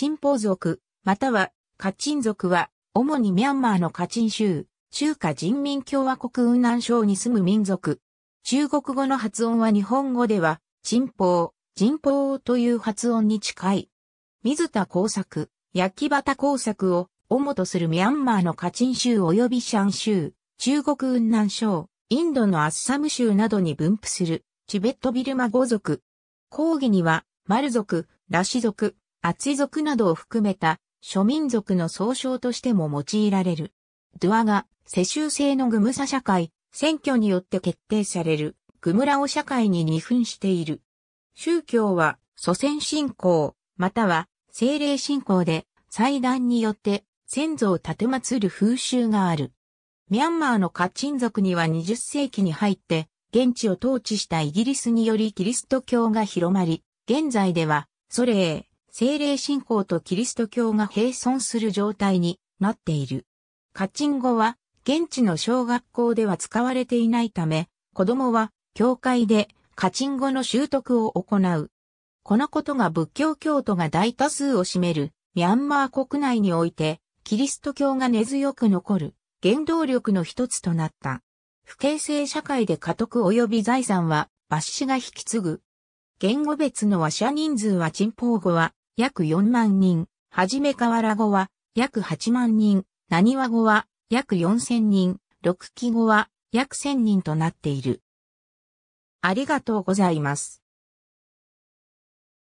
チンポ族、またはカチン族は、主にミャンマーのカチン州、中華人民共和国雲南省に住む民族。中国語の発音は日本語では、チンポー、人法という発音に近い。水田工作、焼き畑工作を主とするミャンマーのカチン州及びシャン州、中国雲南省、インドのアッサム州などに分布するチベットビルマ語族。講義には、マル族、ラシ族、厚族などを含めた諸民族の総称としても用いられる。ドゥアが世襲制のグムサ社会、選挙によって決定されるグムラオ社会に二分している。宗教は祖先信仰、または精霊信仰で祭壇によって先祖を立て祀る風習がある。ミャンマーのカチン族には20世紀に入って現地を統治したイギリスによりキリスト教が広まり、現在では、ソレー、精霊信仰とキリスト教が並存する状態になっている。カチン語は現地の小学校では使われていないため、子供は教会でカチン語の習得を行う。このことが仏教教徒が大多数を占めるミャンマー国内において、キリスト教が根強く残る原動力の一つとなった。不形成社会で家督及び財産は、罰子が引き継ぐ。言語別の話者人数はチンポー語は約4万人、はじめ河原語は約8万人、なにわ語は約4000人、六期語は約1000人となっている。ありがとうございます。